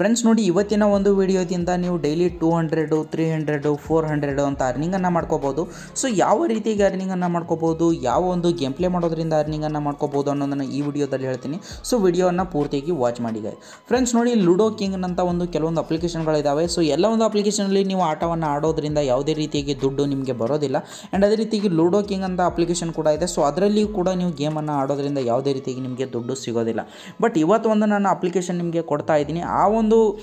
friends ನೋಡಿ ಇವತ್ತಿನ ಒಂದು ವಿಡಿಯೋದಿಂದ ನೀವು daily two hundred three hundred four hundred ಅಂತ ಅರ್ನಿಂಗನ್ನು ಮಾಡ್ಕೋಬೋದು ಸೊ ಯಾವ ರೀತಿಗೆ ಅರ್ನಿಂಗನ್ನು ಮಾಡ್ಕೋಬೋದು ಯಾವ ಒಂದು ಗೇಮ್ ಪ್ಲೇ ಮಾಡೋದ್ರಿಂದ ಅರ್ನಿಂಗನ್ನು ಮಾಡ್ಕೋಬೋದು ಅನ್ನೋದನ್ನು ಈ ವಿಡಿಯೋದಲ್ಲಿ ಹೇಳ್ತೀನಿ ಸೊ ವಿಡಿಯೋನ ಪೂರ್ತಿಯಾಗಿ ವಾಚ್ ಮಾಡಿದೆ ಫ್ರೆಂಡ್ಸ್ ನೋಡಿ ಲುಡೋ ಕಿಂಗ್ ಅಂತ ಒಂದು ಕೆಲವೊಂದು ಅಪ್ಲಿಕೇಶನ್ಗಳಿದ್ದಾವೆ ಸೊ ಎಲ್ಲ ಒಂದು ಅಪ್ಲಿಕೇಶನಲ್ಲಿ ನೀವು ಆಟವನ್ನು ಆಡೋದ್ರಿಂದ ಯಾವುದೇ ರೀತಿಯಾಗಿ ದುಡ್ಡು ನಿಮಗೆ ಬರೋದಿಲ್ಲ ಆ್ಯಂಡ್ ಅದೇ ರೀತಿಯಾಗಿ ಲುಡೋ ಕಿಂಗ್ ಅಂತ ಅಪ್ಲಿಕೇಶನ್ ಕೂಡ ಇದೆ ಸೊ ಅದರಲ್ಲಿ ಕೂಡ ನೀವು ಗೇಮನ್ನು ಆಡೋದ್ರಿಂದ ಯಾವುದೇ ರೀತಿಯಾಗಿ ನಿಮಗೆ ದುಡ್ಡು ಸಿಗೋದಿಲ್ಲ ಬಟ್ ಇವತ್ತು ಒಂದು ನಾನು ಅಪ್ಲಿಕೇಶನ್ ನಿಮಗೆ ಕೊಡ್ತಾ ಇದ್ದೀನಿ ಆ ಒಂದು 都。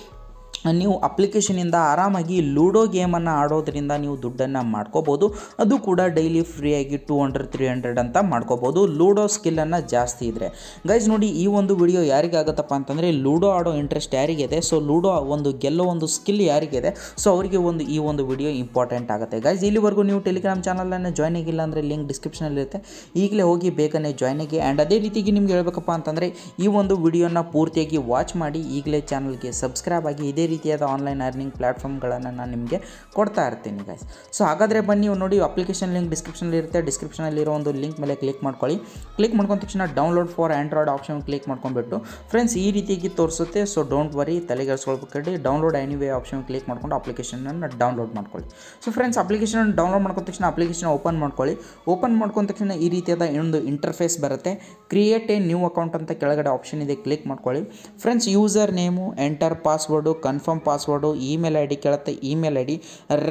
ನೀವು ಅಪ್ಲಿಕೇಶನಿಂದ ಆರಾಮಾಗಿ ಲೂಡೋ ಗೇಮನ್ನು ಆಡೋದರಿಂದ ನೀವು ದುಡ್ಡನ್ನು ಮಾಡ್ಕೋಬೋದು ಅದು ಕೂಡ ಡೈಲಿ ಫ್ರೀಯಾಗಿ ಟೂ ಹಂಡ್ರೆಡ್ ತ್ರೀ ಹಂಡ್ರೆಡ್ ಅಂತ ಮಾಡ್ಕೋಬೋದು ಲೂಡೋ ಸ್ಕಿಲ್ಲನ್ನು ಜಾಸ್ತಿ ಇದ್ದರೆ ಗೈಸ್ ನೋಡಿ ಈ ಒಂದು ವಿಡಿಯೋ ಯಾರಿಗಾಗುತ್ತಪ್ಪ ಅಂತಂದರೆ ಲೂಡೋ ಆಡೋ ಇಂಟ್ರೆಸ್ಟ್ ಯಾರಿಗಿದೆ ಸೊ ಲೂಡೋ ಒಂದು ಗೆಲ್ಲೋ ಒಂದು ಸ್ಕಿಲ್ ಯಾರಿಗಿದೆ ಸೊ ಅವರಿಗೆ ಒಂದು ಈ ಒಂದು ವಿಡಿಯೋ ಇಂಪಾರ್ಟೆಂಟ್ ಆಗುತ್ತೆ ಗೈಸ್ ಇಲ್ಲಿವರೆಗೂ ನೀವು ಟೆಲಿಗ್ರಾಮ್ ಚಾನಲನ್ನು ಜಾಯ್ನ್ ಆಗಿಲ್ಲ ಅಂದರೆ ಲಿಂಕ್ ಡಿಸ್ಕ್ರಿಪ್ಷನಲ್ಲಿರುತ್ತೆ ಈಗಲೇ ಹೋಗಿ ಬೇಗನೆ ಜಾಯ್ನ್ ಆಗಿ ಆ್ಯಂಡ್ ಅದೇ ರೀತಿಗೆ ನಿಮ್ಗೆ ಹೇಳಬೇಕಪ್ಪ ಅಂತಂದರೆ ಈ ಒಂದು ವಿಡಿಯೋನ ಪೂರ್ತಿಯಾಗಿ ವಾಚ್ ಮಾಡಿ ಈಗಲೇ ಚಾನಲ್ಗೆ ಸಬ್ಸ್ಕ್ರೈಬ್ ಆಗಿ ಇದೇ ರೀತಿಯಾದ ಆನ್ಲೈನ್ ಅರ್ನಿಂಗ್ ಪ್ಲಾಟ್ಫಾರ್ಮ್ಗಳನ್ನು ನಾನು ನಿಮಗೆ ಕೊಡ್ತಾ ಇರ್ತೀನಿ ಗೈಸ್ ಸೊ ಹಾಗಾದರೆ ಬನ್ನಿ ನೀವು ನೋಡಿ ಅಪ್ಲಿಕೇಶನ್ ಲಿಂಕ್ ಡಿಸ್ಕ್ರಿಪ್ಷನಲ್ಲಿ ಇರುತ್ತೆ ಇರೋ ಒಂದು ಲಿಂಕ್ ಮೇಲೆ ಕ್ಲಿಕ್ ಮಾಡ್ಕೊಳ್ಳಿ ಕ್ಲಿಕ್ ಮಾಡ್ಕೊಂಡ ತಕ್ಷಣ download for android option click ಮಾಡ್ಕೊಂಡ್ಬಿಟ್ಟು ಫ್ರೆಂಡ್ಸ್ ಈ ರೀತಿಯಾಗಿ ತೋರಿಸುತ್ತೆ ಸೊ ಡೋಂಟ್ ವರಿ ತಲೆಗೆರ್ಸ್ಕೊಳ್ಬೇಕಡಿ ಡೌನ್ಲೋಡ್ ಎನಿವೇ ಆಪ್ಷನ್ ಕ್ಲಿಕ್ ಮಾಡ್ಕೊಂಡು ಅಪ್ಲಿಕೇಶನನ್ನು ಡೌನ್ಲೋಡ್ ಮಾಡ್ಕೊಳ್ಳಿ ಸೊ ಫ್ರೆಂಡ್ಸ್ ಅಪ್ಲಿಕೇಶನ್ ಡೌನ್ಲೋಡ್ ಮಾಡ್ಕೊಂಡ ತಕ್ಷಣ ಅಪ್ಲಿಕೇಶನ್ ಓಪನ್ ಮಾಡ್ಕೊಳ್ಳಿ ಓಪನ್ ಮಾಡ್ಕೊಂಡ ತಕ್ಷಣ ಈ ರೀತಿಯಾದ ಇನ್ನೊಂದು ಇಂಟರ್ಫೇಸ್ ಬರುತ್ತೆ ಕ್ರಿಯೇಟ್ ಎ ನ್ಯೂ ಅಕೌಂಟ್ ಅಂತ ಕೆಳಗಡೆ ಆಪ್ಷನ್ ಇದೆ ಕ್ಲಿಕ್ ಮಾಡ್ಕೊಳ್ಳಿ friends user name enter password con confirm password email I D ಕೇಳುತ್ತೆ ಇಮೇಲ್ ಐ ಡಿ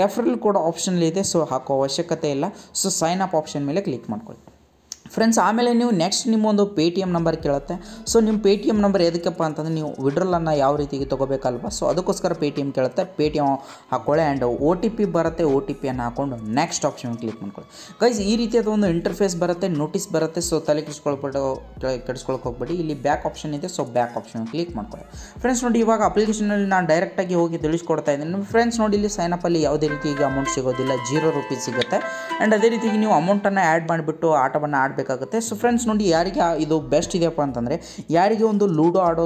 ರೆಫರಲ್ ಕೂಡ ಇದೆ ಸೊ ಹಾಕೋ ಅವಶ್ಯಕತೆ ಇಲ್ಲ ಸೊ ಸೈನ್ ಅಪ್ ಆಪ್ಷನ್ ಮೇಲೆ ಕ್ಲಿಕ್ ಮಾಡ್ಕೊಳ್ತೀನಿ ಫ್ರೆಂಡ್ಸ್ ಆಮೇಲೆ ನೀವು ನೆಕ್ಸ್ಟ್ ನಿಮ್ಮೊಂದು ಪೇ ಟಿ ಎಮ್ ನಂಬರ್ ಕೇಳುತ್ತೆ ಸೊ ನಿಮ್ಮ ಪೇ ಟಿ ಎಮ್ ನಂಬರ್ ಎದಕ್ಕಪ್ಪ ಅಂತಂದರೆ ನೀವು ವಿಡ್ರಲನ್ನು ಯಾವ ರೀತಿಗೆ ತೊಗೋಬೇಕಲ್ವ ಸೊ ಅದಕ್ಕೋಸ್ಕರ ಪೇ ಟಿ ಎಮ್ ಕೇಳುತ್ತೆ ಪೇ ಟಿ ಎಮ್ ಹಾಕ್ಕೊಳ್ಳಿ ಆ್ಯಂಡ್ ಓ ಟಿ ಪಿ ಬರುತ್ತೆ ಓ ಟಿ ಪಿಯನ್ನು ಹಾಕೊಂಡು ನೆಕ್ಸ್ಟ್ ಆಪ್ಷನ್ ಕ್ಲಿಕ್ ಮಾಡ್ಕೊಳ್ಳಿ ಗೈಸ್ ಈ ಅದು ಒಂದು ಇಂಟರ್ಫೇಸ್ ಬರುತ್ತೆ ನೋಟಿಸ್ ಬರುತ್ತೆ ಸೊ ತಲೆ ಕೆಡಿಸ್ಕೊಳ್ಬಿಟ್ಟು ಕೆಡಿಸ್ಕೊಳಕ್ಕೆ ಹೋಗ್ಬೇಡಿ ಇಲ್ಲಿ ಬ್ಯಾಕ್ ಆಪ್ಷನ್ ಇದೆ ಸೊ ಬ್ಯಾಕ್ ಆಪ್ಷನ್ ಕ್ಲಿಕ್ ಮಾಡ್ಕೊಳ್ಳಿ ಫ್ರೆಂಡ್ಸ್ ನೋಡಿ ಇವಾಗ ಅಪ್ಲಿಕೇಶನಲ್ಲಿ ನಾನು ಡೈರೆಕ್ಟಾಗಿ ಹೋಗಿ ತಿಳಿಸ್ಕೊಡ್ತಾ ಇದ್ದೀನಿ ನಿಮ್ಮ ಫ್ರೆಂಡ್ಸ್ ನೋಡಿ ಇಲ್ಲಿ ಸೈನ್ ಅಲ್ಲಿ ಯಾವುದೇ ಈಗ ಅಮೌಂಟ್ ಸಿಗೋದಿಲ್ಲ ಜೀರೋ ರುಪೀಸ್ ಸಿಗುತ್ತೆ ಆ್ಯಂಡ್ ಅದೇ ರೀತಿಗೆ ನೀವು ಅಮೌಂಟನ್ನು ಆ್ಯಡ್ ಮಾಡಿಬಿಟ್ಟು ಆಟವನ್ನು ಆಡ್ ಬೇಕಾಗುತ್ತೆ ಸೊ ಫ್ರೆಂಡ್ಸ್ ನೋಡಿ ಯಾರಿಗೆ ಇದು ಬೆಸ್ಟ್ ಇದೆಯಪ್ಪ ಅಂತಂದರೆ ಯಾರಿಗೆ ಒಂದು ಲೂಡೋ ಆಡೋ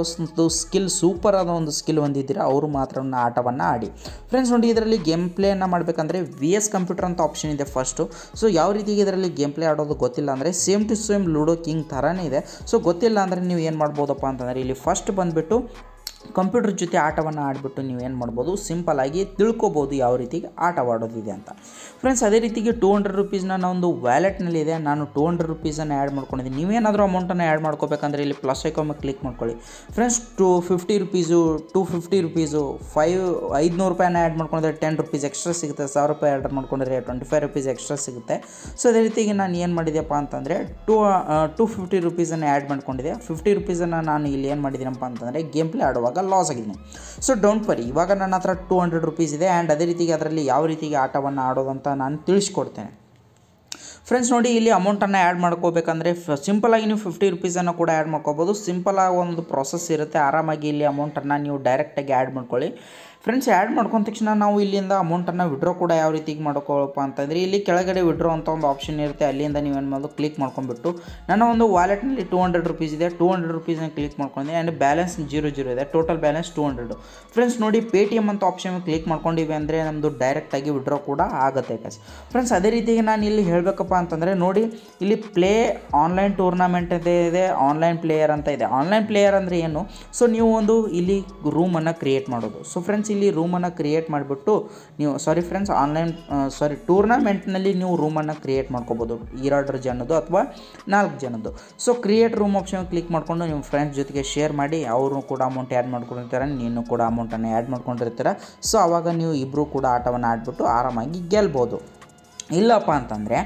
ಸ್ಕಿಲ್ ಸೂಪರ್ ಆದ ಒಂದು ಸ್ಕಿಲ್ ಹೊಂದಿದ್ದೀರಾ ಅವರು ಮಾತ್ರ ಆಟವನ್ನು ಆಡಿ ಫ್ರೆಂಡ್ಸ್ ನೋಡಿ ಇದರಲ್ಲಿ ಗೇಮ್ ಪ್ಲೇಯನ್ನು ಮಾಡಬೇಕಂದ್ರೆ ವಿ ಎಸ್ ಕಂಪ್ಯೂಟರ್ ಅಂತ ಆಪ್ಷನ್ ಇದೆ ಫಸ್ಟು ಸೊ ಯಾವ ರೀತಿ ಇದರಲ್ಲಿ ಗೇಮ್ ಪ್ಲೇ ಆಡೋದು ಗೊತ್ತಿಲ್ಲ ಅಂದರೆ same to same ludo king ಥರನೇ ಇದೆ ಸೊ ಗೊತ್ತಿಲ್ಲ ಅಂದರೆ ನೀವು ಏನು ಮಾಡ್ಬೋದಪ್ಪ ಅಂತಂದರೆ ಇಲ್ಲಿ ಫಸ್ಟ್ ಬಂದುಬಿಟ್ಟು ಕಂಪ್ಯೂಟರ್ ಜೊತೆ ಆಟವನ್ನು ಆಡಿಬಿಟ್ಟು ನೀವು ಏನು ಮಾಡ್ಬೋದು ಸಿಂಪಲಾಗಿ ತಿಳ್ಕೊಬೋದು ಯಾವ ರೀತಿ ಆಟವಾಡೋದಿದೆ ಅಂತ ಫ್ರೆಂಡ್ಸ್ ಅದೇ ರೀತಿಗೆ ಟೂ ಹಂಡ್ರೆಡ್ ರುಪೀಸ್ನ ವ್ಯಾಲೆಟ್ನಲ್ಲಿ ವ್ಯಾಲೆಟ್ನಲ್ಲಿದೆ ನಾನು ಟೂ ಹಂಡ್ರೆಡ್ ರುಪೀಸನ್ನು ಆ್ಯಡ್ ಮಾಡ್ಕೊಂಡಿದ್ದೀನಿ ನೀವೇನಾದರೂ ಅಮೌಂಟನ್ನು ಆ್ಯಡ್ ಮಾಡ್ಕೋಬೇಕಂದ್ರೆ ಇಲ್ಲಿ ಪ್ಲಸ್ ಐಕಾಮ ಕ್ಲಿಕ್ ಮಾಡ್ಕೊಳ್ಳಿ friends two fifty rupees two fifty rupees five ಐದುನೂರು ರೂಪಾಯಿನ ಆ್ಯಡ್ ಮಾಡ್ಕೊಂಡ್ರೆ ಟೆನ್ ರುಪೀಸ್ ಎಕ್ಸ್ಟ್ರಾ ಸಿಗುತ್ತೆ ಸಾವಿರ ರೂಪಾಯಿ ಆರ್ಡರ್ ಮಾಡ್ಕೊಂಡ್ರೆ ಟ್ವೆಂಟಿ ಫೈವ್ ರುಪೀಸ್ ಎಕ್ಸ್ಟ್ರಾ ಸಿಗುತ್ತೆ ಸೊ ಅದೇ ರೀತಿಗೆ ನಾನು ಏನು ಮಾಡಿದೆಯಪ್ಪ ಅಂತಂದರೆ ಟೂ ಟು ಫಿಫ್ಟಿ ರುಪೀಸನ್ನು ಆ್ಯಡ್ ಮಾಡ್ಕೊಂಡಿದ್ದೆ ಫಿಫ್ಟಿ ರುಪೀಸನ್ನು ನಾನು ಇಲ್ಲಿ ಏನು ಮಾಡಿದ್ದೀನಪ್ಪ ಅಂತಂದರೆ ಗೇಮ್ ಪ್ಲೇ ಆಡುವಾಗ ಇವಾಗ ಲಾಸ್ ಆಗಿದ್ದೀನಿ ಸೊ ಡೋಂಟ್ ವರಿ ಇವಾಗ ನನ್ನ ಹತ್ರ ಟೂ ಹಂಡ್ರೆಡ್ ರುಪೀಸ್ ಇದೆ ಆ್ಯಂಡ್ ಅದೇ ರೀತಿಗೆ ಅದರಲ್ಲಿ ಯಾವ ರೀತಿಗೆ ಆಟವನ್ನು ಆಡೋದಂತ ನಾನು ತಿಳಿಸ್ಕೊಡ್ತೇನೆ ಫ್ರೆಂಡ್ಸ್ ನೋಡಿ ಇಲ್ಲಿ ಅಮೌಂಟನ್ನು ಆ್ಯಡ್ ಮಾಡ್ಕೋಬೇಕಂದ್ರೆ ಸಿಂಪಲಾಗಿ ನೀವು ಫಿಫ್ಟಿ ರುಪೀಸನ್ನು ಕೂಡ ಆ್ಯಡ್ ಮಾಡ್ಕೋಬೋದು ಸಿಂಪಲಾಗಿ ಒಂದು ಪ್ರೊಸೆಸ್ ಇರುತ್ತೆ ಆರಾಮಾಗಿ ಇಲ್ಲಿ ಅಮೌಂಟನ್ನು ನೀವು ಡೈರೆಕ್ಟಾಗಿ ಆ್ಯಡ್ ಮಾಡ್ಕೊಳ್ಳಿ ಫ್ರೆಂಡ್ಸ್ ಆ್ಯಡ್ ಮಾಡ್ಕೊಂಡ ತಕ್ಷಣ ನಾವು ಇಲ್ಲಿಂದ ಅಮೌಂಟನ್ನು ವಿಡ್ರಾ ಕೂಡ ಯಾವ ರೀತಿ ಮಾಡ್ಕೊಳ್ಳಪ್ಪ ಅಂತಂದರೆ ಇಲ್ಲಿ ಕೆಳಗಡೆ ವಿಡ್ರಾ ಅಂತ ಒಂದು ಆಪ್ಷನ್ ಇರುತ್ತೆ ಅಲ್ಲಿಂದ ನೀವೇನು ಮಾಡೋದು ಕ್ಲಿಕ್ ಮಾಡ್ಕೊಂಡ್ಬಿಟ್ಟು ನನ್ನ ಒಂದು ವಾಲೆಟ್ನಲ್ಲಿ ಟೂ ಹಂಡ್ರೆಡ್ ರುಪೀಸ್ ಇದೆ ಟೂ ಹಂಡ್ರೆಡ್ ರುಪೀಸ್ನ ಕ್ಲಿಕ್ ಮಾಡ್ಕೊಂಡೆ ಆ್ಯಂಡ್ ಬ್ಯಾಲೆನ್ಸ್ ಜೀರೋ ಜೀರೋ ಇದೆ total balance two hundred friends ನೋಡಿ ಪೇ ಟಿ ಎಮ್ ಅಂತ ಆಪ್ಷನ್ ಕ್ಲಿಕ್ ಮಾಡ್ಕೊಂಡಿವಿ ಅಂದರೆ ನಮ್ಮದು ಡೈರೆಕ್ಟಾಗಿ ವಿಡ್ರಾ ಕೂಡ ಆಗುತ್ತೆ ಕ್ಯಾಶ್ ಫ್ರೆಂಡ್ಸ್ ಅದೇ ರೀತಿಗೆ ನಾನು ಇಲ್ಲಿ ಹೇಳಬೇಕಪ್ಪ ಅಂತಂದರೆ ನೋಡಿ ಇಲ್ಲಿ ಪ್ಲೇ ಆನ್ಲೈನ್ ಟೂರ್ನಮೆಂಟ್ ಅಂತ ಇದೆ ಆನ್ಲೈನ್ ಪ್ಲೇಯರ್ ಅಂತ ಇದೆ ಆನ್ಲೈನ್ ಪ್ಲೇಯರ್ ಅಂದರೆ ಏನು ಸೊ ನೀವು ಒಂದು ಇಲ್ಲಿ ರೂಮನ್ನು ಕ್ರಿಯೇಟ್ ಮಾಡೋದು ಸೊ ಫ್ರೆಂಡ್ಸ್ ಇಲ್ಲಿ ರೂಮನ್ನು ಕ್ರಿಯೇಟ್ ಮಾಡಿಬಿಟ್ಟು ನೀವು ಸಾರಿ ಫ್ರೆಂಡ್ಸ್ ಆನ್ಲೈನ್ ಸಾರಿ ಟೂರ್ನಮೆಂಟ್ನಲ್ಲಿ ನೀವು ರೂಮನ್ನು ಕ್ರಿಯೇಟ್ ಮಾಡ್ಕೋಬೋದು ಎರಡು ಜನದ್ದು ಅಥವಾ ನಾಲ್ಕು ಜನದ್ದು so create room option click ಮಾಡಿಕೊಂಡು ನಿಮ್ಮ ಫ್ರೆಂಡ್ಸ್ ಜೊತೆಗೆ ಶೇರ್ ಮಾಡಿ ಅವರು ಕೂಡ ಅಮೌಂಟ್ ಆ್ಯಡ್ ಮಾಡ್ಕೊಂಡಿರ್ತಾರೆ ನೀನು ಕೂಡ ಅಮೌಂಟನ್ನು ಆ್ಯಡ್ ಮಾಡ್ಕೊಂಡಿರ್ತೀರ ಸೊ ಆವಾಗ ನೀವು ಇಬ್ಬರು ಕೂಡ ಆಟವನ್ನು ಆಡಿಬಿಟ್ಟು ಆರಾಮಾಗಿ ಗೆಲ್ಬೋದು ಇಲ್ಲಪ್ಪ ಅಂತಂದರೆ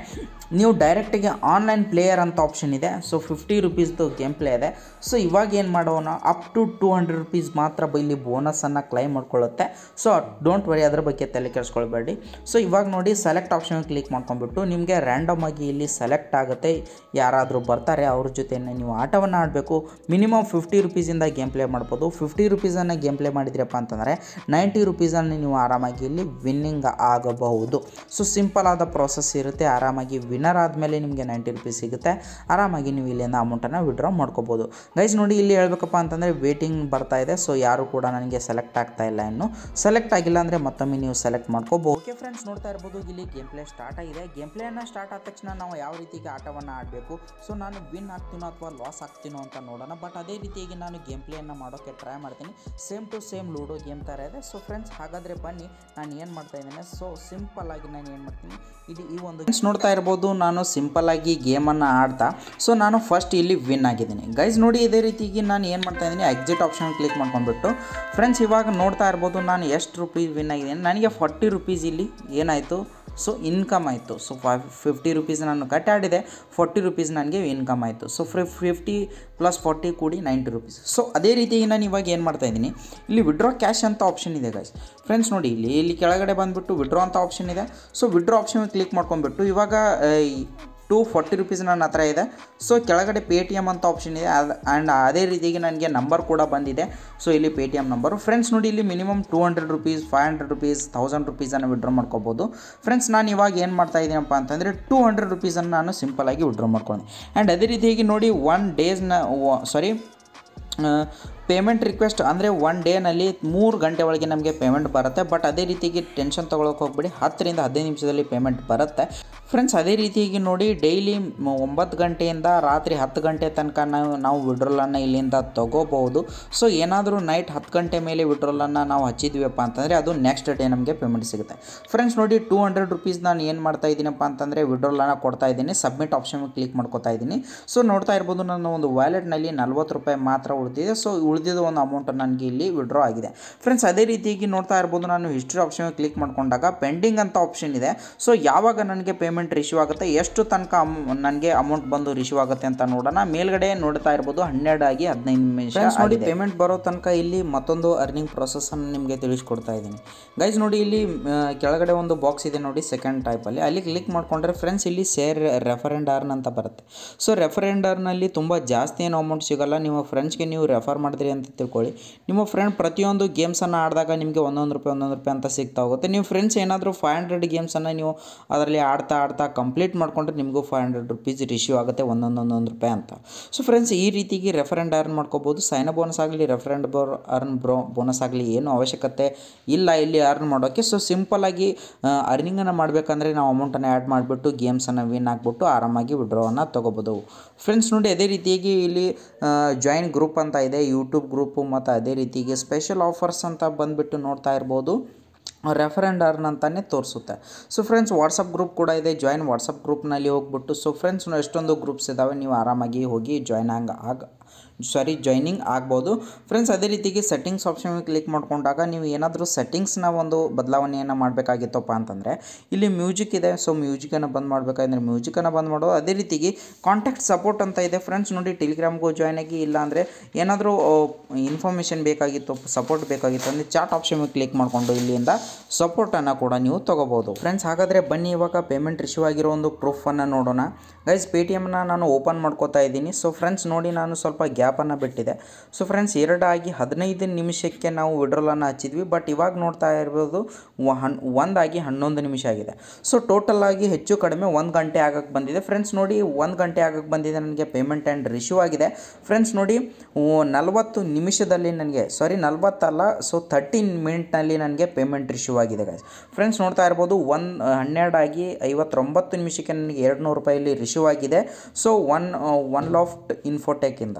ನೀವು ಡೈರೆಕ್ಟಿಗೆ ಆನ್ಲೈನ್ ಪ್ಲೇಯರ್ ಅಂತ ಆಪ್ಷನ್ ಇದೆ ಸೊ ಫಿಫ್ಟಿ ರುಪೀಸ್ದು ಗೇಮ್ ಪ್ಲೇ ಇದೆ ಸೊ ಇವಾಗ ಏನು ಮಾಡೋಣ up to two hundred rupees ಮಾತ್ರ ಇಲ್ಲಿ ಬೋನಸನ್ನು ಕ್ಲೈಮ್ ಮಾಡ್ಕೊಳ್ಳುತ್ತೆ ಸೊ ಡೋಂಟ್ ವರಿ ಅದ್ರ ಬಗ್ಗೆ ತಲೆ ಕೆಡಿಸ್ಕೊಳ್ಬೇಡಿ ಸೊ ಇವಾಗ ನೋಡಿ ಸೆಲೆಕ್ಟ್ ಆಪ್ಷನ್ ಕ್ಲಿಕ್ ಮಾಡ್ಕೊಂಬಿಟ್ಟು ನಿಮಗೆ ರ್ಯಾಂಡಮ್ ಆಗಿ ಇಲ್ಲಿ ಸೆಲೆಕ್ಟ್ ಆಗುತ್ತೆ ಯಾರಾದರೂ ಬರ್ತಾರೆ ಅವ್ರ ಜೊತೆಯೇ ನೀವು ಆಟವನ್ನು ಆಡಬೇಕು ಮಿನಿಮಮ್ ಫಿಫ್ಟಿ ರುಪೀಸಿಂದ ಗೇಮ್ ಪ್ಲೇ ಮಾಡ್ಬೋದು ಫಿಫ್ಟಿ ರುಪೀಸನ್ನು ಗೇಮ್ ಪ್ಲೇ ಮಾಡಿದ್ರಪ್ಪ ಅಂತಂದರೆ ನೈಂಟಿ ರುಪೀಸನ್ನು ನೀವು ಆರಾಮಾಗಿ ಇಲ್ಲಿ ವಿನ್ನಿಂಗ್ ಆಗಬಹುದು ಸೊ ಸಿಂಪಲ್ ಆದ ಪ್ರೋಸೆಸ್ ಇರುತ್ತೆ ಆರಾಮಾಗಿ ವಿನ್ನರ್ ಆದಮೇಲೆ ನಿಮಗೆ ನೈಂಟಿ ರುಪೀಸ್ ಸಿಗುತ್ತೆ ಆರಾಮಾಗಿ ನೀವು ಇಲ್ಲಿಂದ ಅಮೌಂಟನ್ನು ವಿಡ್ರಾ ಮಾಡ್ಕೋಬೋದು ಗೈಸ್ ನೋಡಿ ಇಲ್ಲಿ ಹೇಳಬೇಕಪ್ಪ ಅಂತಂದರೆ ವೇಟಿಂಗ್ ಬರ್ತಾ ಇದೆ ಸೊ ಯಾರು ಕೂಡ ನನಗೆ ಸೆಲೆಕ್ಟ್ ಆಗ್ತಾ ಇಲ್ಲ ಇನ್ನು ಸೆಲೆಕ್ಟ್ ಆಗಿಲ್ಲ ಅಂದರೆ ಮತ್ತೊಮ್ಮೆ ನೀವು ಸೆಲೆಕ್ಟ್ ಮಾಡ್ಕೋಬೋದು ಓಕೆ ಫ್ರೆಂಡ್ಸ್ ನೋಡ್ತಾ ಇರ್ಬೋದು ಇಲ್ಲಿ ಗೇಮ್ ಪ್ಲೇ ಸ್ಟಾರ್ಟ್ ಆಗಿದೆ ಗೇಮ್ ಪ್ಲೇನ ಸ್ಟಾರ್ಟ್ ಆದ ತಕ್ಷಣ ನಾವು ಯಾವ ರೀತಿಗೆ ಆಟವನ್ನು ಆಡಬೇಕು ಸೊ ನಾನು ವಿನ್ ಆಗ್ತೀನೋ ಅಥವಾ ಲಾಸ್ ಆಗ್ತೀನೋ ಅಂತ ನೋಡೋಣ ಬಟ್ ಅದೇ ರೀತಿಯಾಗಿ ನಾನು ಗೇಮ್ ಪ್ಲೇಯನ್ನು ಮಾಡೋಕ್ಕೆ ಟ್ರೈ ಮಾಡ್ತೀನಿ same to same ludo game ಥರ ಇದೆ ಸೊ ಫ್ರೆಂಡ್ಸ್ ಹಾಗಾದರೆ ಬನ್ನಿ ನಾನು ಏನು ಮಾಡ್ತಾ ಇದ್ದೇನೆ ಸೊ ಸಿಂಪಲ್ ಆಗಿ ನಾನು ಏನು ಮಾಡ್ತೀನಿ ಇದು ಈ ಒಂದು ನೋಡ್ತಾ ಇರ್ಬೋದು ಇರ್ಬೋದು ನಾನು ಸಿಂಪಲ್ಲಾಗಿ ಗೇಮನ್ನು ಆಡ್ತಾ ಸೊ ನಾನು ಫಸ್ಟ್ ಇಲ್ಲಿ ವಿನ್ ಆಗಿದ್ದೀನಿ ಗೈಸ್ ನೋಡಿ ಇದೇ ರೀತಿಗೆ ನಾನು ಏನು ಮಾಡ್ತಾ ಇದ್ದೀನಿ ಎಕ್ಸಿಟ್ ಆಪ್ಷನ್ ಕ್ಲಿಕ್ ಮಾಡ್ಕೊಂಡ್ಬಿಟ್ಟು ಫ್ರೆಂಡ್ಸ್ ಇವಾಗ ನೋಡ್ತಾ ಇರ್ಬೋದು ನಾನು ಎಷ್ಟು ರುಪೀಸ್ ವಿನ್ ಆಗಿದ್ದೀನಿ ನನಗೆ ಫಾರ್ಟಿ ರುಪೀಸ್ ಇಲ್ಲಿ ಏನಾಯಿತು ಸೊ ಇನ್ಕಮ್ ಆಯಿತು ಸೊ ಫೈ ಫಿಫ್ಟಿ ರುಪೀಸ್ ನಾನು ಕಟ್ ಆಡಿದೆ ಫೋರ್ಟಿ ರುಪೀಸ್ ನನಗೆ ಇನ್ಕಮ್ ಆಯಿತು so free fifty plus forty ಕೂಡಿ ನೈಂಟಿ ರುಪೀಸ್ ಸೊ ಅದೇ ರೀತಿ ನಾನು ಇವಾಗ ಏನು ಮಾಡ್ತಾ ಇದ್ದೀನಿ ಇಲ್ಲಿ ವಿಡ್ರಾ ಕ್ಯಾಶ್ ಅಂತ ಆಪ್ಷನ್ ಇದೆ ಗಾಯ್ಸ್ ಫ್ರೆಂಡ್ಸ್ ನೋಡಿ ಇಲ್ಲಿ ಇಲ್ಲಿ ಕೆಳಗಡೆ ಬಂದುಬಿಟ್ಟು ವಿಡ್ರಾ ಅಂತ ಆಪ್ಷನ್ ಇದೆ ಸೊ ವಿಡ್ರಾ ಆಪ್ಷನ್ ಕ್ಲಿಕ್ ಮಾಡ್ಕೊಂಡ್ಬಿಟ್ಟು ಇವಾಗ ಟು ಫಾರ್ಟಿ ರುಪೀಸ್ ನನ್ನ ಹತ್ರ ಇದೆ ಸೊ ಕೆಳಗಡೆ ಪೇ ಟಿ ಎಮ್ ಅಂತ ಆಪ್ಷನ್ ಇದೆ ಅದು ಆ್ಯಂಡ್ ಅದೇ ರೀತಿಗೆ ನನಗೆ ನಂಬರ್ ಕೂಡ ಬಂದಿದೆ ಸೊ ಇಲ್ಲಿ Paytm number friends ನೋಡಿ ಇಲ್ಲಿ minimum two hundred rupees five hundred rupees thousand ರುಪೀಸನ್ನು ವಿಡ್ರಾ ಮಾಡ್ಕೋಬೋದು ಫ್ರೆಂಡ್ಸ್ ನಾನು ಇವಾಗ ಏನು ಮಾಡ್ತಾ ಇದ್ದೀನಪ್ಪ ಅಂತಂದರೆ ಟೂ ಹಂಡ್ರೆಡ್ ರುಪೀಸನ್ನು ನಾನು ಸಿಂಪಲಾಗಿ ವಿಡ್ರಾ ಮಾಡ್ಕೊಂಡೆ ಆ್ಯಂಡ್ ಅದೇ ರೀತಿಯಾಗಿ ನೋಡಿ ಒನ್ ಡೇಸ್ನ ಸಾರಿ ಪೇಮೆಂಟ್ ರಿಕ್ವೆಸ್ಟ್ ಅಂದರೆ ಒನ್ ಡೇನಲ್ಲಿ ಮೂರು ಗಂಟೆ ಒಳಗೆ ನಮಗೆ ಪೇಮೆಂಟ್ ಬರುತ್ತೆ ಬಟ್ ಅದೇ ರೀತಿಗೆ ಟೆನ್ಷನ್ ತೊಗೊಳಕ್ಕೆ ಹೋಗ್ಬಿಡಿ ಹತ್ತರಿಂದ ಹದಿನೈದು ನಿಮಿಷದಲ್ಲಿ ಪೇಮೆಂಟ್ ಬರುತ್ತೆ ಫ್ರೆಂಡ್ಸ್ ಅದೇ ರೀತಿಯಾಗಿ ನೋಡಿ ಡೈಲಿ ಒಂಬತ್ತು ಗಂಟೆಯಿಂದ ರಾತ್ರಿ ಹತ್ತು ಗಂಟೆ ತನಕ ನಾವು ನಾವು ವಿಡ್ರೋಲನ್ನು ಇಲ್ಲಿಂದ ತೊಗೋಬಹುದು ಸೊ ಏನಾದರೂ ನೈಟ್ ಹತ್ತು ಗಂಟೆ ಮೇಲೆ ವಿಡ್ರೋಲನ್ನು ನಾವು ಹಚ್ಚಿದ್ವಿಪ್ಪ ಅಂತಂದರೆ ಅದು ನೆಕ್ಸ್ಟ್ ಡೇ ನಮಗೆ ಪೇಮೆಂಟ್ ಸಿಗುತ್ತೆ ಫ್ರೆಂಡ್ಸ್ ನೋಡಿ ಟೂ ಹಂಡ್ರೆಡ್ ರುಪೀಸ್ ನಾನು ಏನು ಮಾಡ್ತಾ ಇದ್ದೀನಪ್ಪ ಅಂತಂದರೆ ವಿಡ್ರೋಲನ್ನು ಕೊಡ್ತಾ ಇದ್ದೀನಿ ಸಬ್ಮಿಟ್ ಆಪ್ಷನ್ ಕ್ಲಿಕ್ ಮಾಡ್ಕೊತಾ ಇದ್ದೀನಿ ಸೊ ನೋಡ್ತಾ ಇರ್ಬೋದು ನಾನು ಒಂದು ವ್ಯಾಲೆಟ್ನಲ್ಲಿ ನಲ್ವತ್ತು ರೂಪಾಯಿ ಮಾತ್ರ ಉಳಿದಿದೆ ಸೊ ಉಳಿದಿದ್ದ ಒಂದು ಅಮೌಂಟ್ ನನಗೆ ಇಲ್ಲಿ ವಿಡ್ರಾ ಆಗಿದೆ ಫ್ರೆಂಡ್ಸ್ ಅದೇ ರೀತಿಯಾಗಿ ನೋಡ್ತಾ ಇರ್ಬೋದು ನಾನು ಹಿಸ್ಟ್ರಿ ಆಪ್ಷನ್ ಕ್ಲಿಕ್ ಮಾಡ್ಕೊಂಡಾಗ ಪೆಂಡಿಂಗ್ ಅಂತ ಆಪ್ಷನ್ ಇದೆ ಸೊ ಯಾವಾಗ ನನಗೆ ಪೇಮೆಂಟ್ ರಿಸೀವ್ ಆಗುತ್ತೆ ಎಷ್ಟು ತನಕ ನನಗೆ ಅಮೌಂಟ್ ಬಂದು ರಿಸೀವ್ ಆಗುತ್ತೆ ಅಂತ ನೋಡೋಣ ಮೇಲ್ಗಡೆ ನೋಡ್ತಾ ಇರ್ಬೋದು ಹನ್ನೆರಡು ಆಗಿ ಹದಿನೈದು ನಿಮಿಷ ನೋಡಿ ಪೇಮೆಂಟ್ ಬರೋ ತನಕ ಇಲ್ಲಿ ಮತ್ತೊಂದು ಅರ್ನಿಂಗ್ ಅನ್ನು ನಿಮಗೆ ತಿಳಿಸ್ಕೊಡ್ತಾ ಇದ್ದೀನಿ ಗೈಸ್ ನೋಡಿ ಇಲ್ಲಿ ಕೆಳಗಡೆ ಒಂದು ಬಾಕ್ಸ್ ಇದೆ ನೋಡಿ ಸೆಕೆಂಡ್ ಟೈಪ್ ಅಲ್ಲಿ ಕ್ಲಿಕ್ ಮಾಡಿಕೊಂಡ್ರೆ ಫ್ರೆಂಡ್ಸ್ ಇಲ್ಲಿ ಸೇರ್ ರೆಫರೆಂಡ್ ಅರ್ನ್ ಅಂತ ಬರುತ್ತೆ ಸೊ ರೆಫರೆಂಡ್ ನಲ್ಲಿ ತುಂಬ ಜಾಸ್ತಿ ಏನು ಅಮೌಂಟ್ ಸಿಗೋಲ್ಲ ನೀವು ಫ್ರೆಂಡ್ಸ್ಗೆ ನೀವು ರೆಫರ್ ಮಾಡಿದ್ರೆ ಮಾಡ್ತೀರಿ ಅಂತ ತಿಳ್ಕೊಳ್ಳಿ ನಿಮ್ಮ ಫ್ರೆಂಡ್ ಪ್ರತಿಯೊಂದು ಗೇಮ್ಸನ್ನು ಆಡಿದಾಗ ನಿಮಗೆ ಒಂದೊಂದು ರೂಪಾಯಿ ಒಂದೊಂದು ರೂಪಾಯಿ ಅಂತ ಸಿಗ್ತಾ ಹೋಗುತ್ತೆ ನೀವು ಫ್ರೆಂಡ್ಸ್ ಏನಾದರೂ ಫೈವ್ ಹಂಡ್ರೆಡ್ ಗೇಮ್ಸನ್ನು ನೀವು ಅದರಲ್ಲಿ ಆಡ್ತಾ ಆಡ್ತಾ ಕಂಪ್ಲೀಟ್ ಮಾಡಿಕೊಂಡ್ರೆ ನಿಮಗೂ ಫೈವ್ ಹಂಡ್ರೆಡ್ ರುಪೀಸ್ ರಿಶ್ಯೂ ಆಗುತ್ತೆ ಒಂದೊಂದೊಂದೊಂದು ರೂಪಾಯಿ ಅಂತ ಸೊ ಫ್ರೆಂಡ್ಸ್ ಈ ರೀತಿಗೆ ರೆಫರೆಂಡ್ ಅರ್ನ್ ಮಾಡ್ಕೋಬೋದು ಸೈನ ಬೋನಸ್ ಆಗಲಿ ರೆಫರೆಂಡ್ ಬೋ ಅರ್ನ್ ಬ್ರೋ ಬೋನಸ್ ಆಗಲಿ ಏನು ಅವಶ್ಯಕತೆ ಇಲ್ಲ ಇಲ್ಲಿ ಅರ್ನ್ ಮಾಡೋಕ್ಕೆ ಸೊ ಸಿಂಪಲಾಗಿ ಅರ್ನಿಂಗನ್ನು ಮಾಡಬೇಕಂದ್ರೆ ನಾವು ಅಮೌಂಟನ್ನು ಆ್ಯಡ್ ಮಾಡಿಬಿಟ್ಟು ಗೇಮ್ಸನ್ನು ವಿನ್ ಹಾಕ್ಬಿಟ್ಟು ಆರಾಮಾಗಿ ವಿಡ್ರೋವನ್ನು ತೊಗೋಬೋದು ಫ್ರೆಂಡ್ಸ್ ನೋಡಿ ಅದೇ ರೀತಿಯಾಗಿ ಇಲ್ಲಿ ಜಾಯಿನ್ ಗ್ರೂಪ್ ಅಂತ ಇದೆ ಯೂಟ್ಯೂಬ್ ಯೂಟ್ಯೂಬ್ ಗ್ರೂಪು ಮತ್ತು ಅದೇ ರೀತಿಗೆ ಸ್ಪೆಷಲ್ ಆಫರ್ಸ್ ಅಂತ ಬಂದುಬಿಟ್ಟು ನೋಡ್ತಾ ಇರ್ಬೋದು ರೆಫರೆಂಡ್ ಅರ್ನ್ ಅಂತಲೇ ತೋರಿಸುತ್ತೆ ಸೊ ಫ್ರೆಂಡ್ಸ್ ವಾಟ್ಸಪ್ ಗ್ರೂಪ್ ಕೂಡ ಇದೆ ಜಾಯಿನ್ ವಾಟ್ಸಪ್ ಗ್ರೂಪ್ನಲ್ಲಿ ಹೋಗ್ಬಿಟ್ಟು ಸೊ ಫ್ರೆಂಡ್ಸ್ ಎಷ್ಟೊಂದು ಗ್ರೂಪ್ಸ್ ಇದ್ದಾವೆ ನೀವು ಆರಾಮಾಗಿ ಹೋಗಿ ಜಾಯ್ನ್ ಆಗ ಆಗ ಸಾರಿ ಜಾಯ್ನಿಂಗ್ ಆಗ್ಬೋದು ಫ್ರೆಂಡ್ಸ್ ಅದೇ ರೀತಿಗೆ ಸೆಟ್ಟಿಂಗ್ಸ್ ಆಪ್ಷನ್ ಕ್ಲಿಕ್ ಮಾಡ್ಕೊಂಡಾಗ ನೀವು ಏನಾದರೂ ಸೆಟ್ಟಿಂಗ್ಸ್ನ ಒಂದು ಬದಲಾವಣೆಯನ್ನು ಮಾಡಬೇಕಾಗಿತ್ತಪ್ಪ ಅಂತಂದರೆ ಇಲ್ಲಿ ಮ್ಯೂಸಿಕ್ ಇದೆ ಸೊ ಮ್ಯೂಸಿಕನ್ನು ಬಂದ್ ಮಾಡಬೇಕಾದ್ರೆ ಮ್ಯೂಸಿಕನ್ನು ಬಂದ್ ಮಾಡೋದು ಅದೇ ರೀತಿಗೆ ಕಾಂಟ್ಯಾಕ್ಟ್ ಸಪೋರ್ಟ್ ಅಂತ ಇದೆ ಫ್ರೆಂಡ್ಸ್ ನೋಡಿ ಟೆಲಿಗ್ರಾಮ್ಗೂ ಜಾಯ್ನ್ ಆಗಿ ಇಲ್ಲಾಂದರೆ ಏನಾದರೂ ಇನ್ಫಾರ್ಮೇಷನ್ ಬೇಕಾಗಿತ್ತು ಸಪೋರ್ಟ್ ಬೇಕಾಗಿತ್ತು ಅಂದರೆ ಚಾಟ್ ಆಪ್ಷನ್ ಕ್ಲಿಕ್ ಮಾಡಿಕೊಂಡು ಇಲ್ಲಿಂದ ಸಪೋರ್ಟನ್ನು ಕೂಡ ನೀವು ತೊಗೋಬೋದು ಫ್ರೆಂಡ್ಸ್ ಹಾಗಾದರೆ ಬನ್ನಿ ಇವಾಗ ಪೇಮೆಂಟ್ ರಿಸೀವ್ ಆಗಿರೋ ಒಂದು ಪ್ರೂಫನ್ನು ನೋಡೋಣ ಗೈಸ್ ಪೇ ಟಿ ನಾನು ಓಪನ್ ಮಾಡ್ಕೋತಾ ಇದ್ದೀನಿ ಸೊ ಫ್ರೆಂಡ್ಸ್ ನೋಡಿ ನಾನು ಸ್ವಲ್ಪ ಗ್ಯಾಪನ್ನು ಬಿಟ್ಟಿದೆ ಸೊ ಫ್ರೆಂಡ್ಸ್ ಎರಡಾಗಿ ಹದಿನೈದು ನಿಮಿಷಕ್ಕೆ ನಾವು ವಿಡ್ರಲನ್ನು ಹಚ್ಚಿದ್ವಿ ಬಟ್ ಇವಾಗ ನೋಡ್ತಾ ಇರ್ಬೋದು ಒಂದಾಗಿ ಹನ್ನೊಂದು ನಿಮಿಷ ಆಗಿದೆ ಸೊ ಆಗಿ ಹೆಚ್ಚು ಕಡಿಮೆ ಒಂದು ಗಂಟೆ ಆಗಕ್ಕೆ ಬಂದಿದೆ ಫ್ರೆಂಡ್ಸ್ ನೋಡಿ ಒಂದು ಗಂಟೆ ಆಗಕ್ಕೆ ಬಂದಿದೆ ನನಗೆ ಪೇಮೆಂಟ್ ಆ್ಯಂಡ್ ರಿಶ್ಯೂ ಆಗಿದೆ ಫ್ರೆಂಡ್ಸ್ ನೋಡಿ ನಲವತ್ತು ನಿಮಿಷದಲ್ಲಿ ನನಗೆ ಸಾರಿ ನಲವತ್ತಲ್ಲ ಸೊ ಥರ್ಟೀನ್ ಮಿನಿಟ್ನಲ್ಲಿ ನನಗೆ ಪೇಮೆಂಟ್ ರಿಶ್ಯೂ ಆಗಿದೆ ಫ್ರೆಂಡ್ಸ್ ನೋಡ್ತಾ ಇರ್ಬೋದು ಒನ್ ಹನ್ನೆರಡಾಗಿ ಐವತ್ತೊಂಬತ್ತು ನಿಮಿಷಕ್ಕೆ ನನಗೆ ಎರಡು ನೂರು ಇಲ್ಲಿ ರಿಶ್ಯೂ ಆಗಿದೆ ಸೊ ಒನ್ ಒನ್ ಲಾಫ್ಟ್ ಇಂದ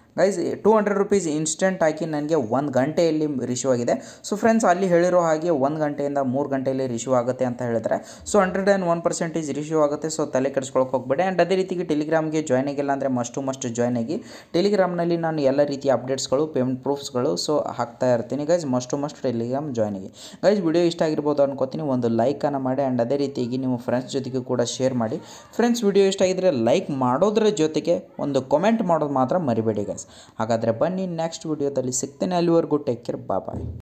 guys two hundred rupees instant ಹಾಕಿ ನನಗೆ ಒಂದು ಗಂಟೆಯಲ್ಲಿ ರಿಶ್ಯೂ ಆಗಿದೆ ಸೊ ಫ್ರೆಂಡ್ಸ್ ಅಲ್ಲಿ ಹೇಳಿರೋ ಹಾಗೆ ಒಂದು ಗಂಟೆಯಿಂದ ಮೂರು ಗಂಟೆಯಲ್ಲಿ ರಿಶ್ಯೂ ಆಗುತ್ತೆ ಅಂತ ಹೇಳಿದ್ರೆ so hundred and one percentage reissue ಆಗುತ್ತೆ ಸೊ ತಲೆ ಕೆಡಿಸ್ಕೊಳಕ್ಕೆ ಹೋಗ್ಬೇಡಿ ಆ್ಯಂಡ್ ಅದೇ ರೀತಿಗೆ ಟೆಲಿಗ್ರಾಮ್ಗೆ ಜಾಯ್ನ್ ಆಗಿಲ್ಲ ಅಂದರೆ ಮಸ್ಟು ಮಸ್ಟ್ ಜಾಯ್ನ್ ಆಗಿ ಟೆಲಿಗ್ರಾಮ್ನಲ್ಲಿ ನಾನು ಎಲ್ಲ ರೀತಿಯ ಅಪ್ಡೇಟ್ಸ್ಗಳು ಪೇಮೆಂಟ್ ಪ್ರೂಫ್ಸ್ಗಳು ಸೊ ಹಾಕ್ತಾ ಇರ್ತೀನಿ guys must must Telegram join ಆಗಿ ಗೈಸ್ ವಿಡಿಯೋ ಇಷ್ಟ ಆಗಿರ್ಬೋದು ಅನ್ಕೋತೀನಿ ಒಂದು ಲೈಕನ್ನು ಮಾಡಿ ಆ್ಯಂಡ್ ಅದೇ ರೀತಿಯಾಗಿ ನಿಮ್ಮ ಫ್ರೆಂಡ್ಸ್ ಜೊತೆಗೂ ಕೂಡ ಶೇರ್ ಮಾಡಿ ಫ್ರೆಂಡ್ಸ್ ವಿಡಿಯೋ ಇಷ್ಟ ಆಗಿದ್ರೆ ಲೈಕ್ ಮಾಡೋದ್ರ ಜೊತೆಗೆ ಒಂದು ಕಮೆಂಟ್ ಮಾಡೋದು ಮಾತ್ರ ಮರಿಬೇಡಿ ಗೈಸ್ ಫ್ರೆಂಡ್ಸ್ ಹಾಗಾದರೆ ಬನ್ನಿ ನೆಕ್ಸ್ಟ್ ವಿಡಿಯೋದಲ್ಲಿ ಸಿಗ್ತೇನೆ ಅಲ್ಲಿವರೆಗೂ ಟೇಕ್ ಕೇರ್ ಬಾಯ್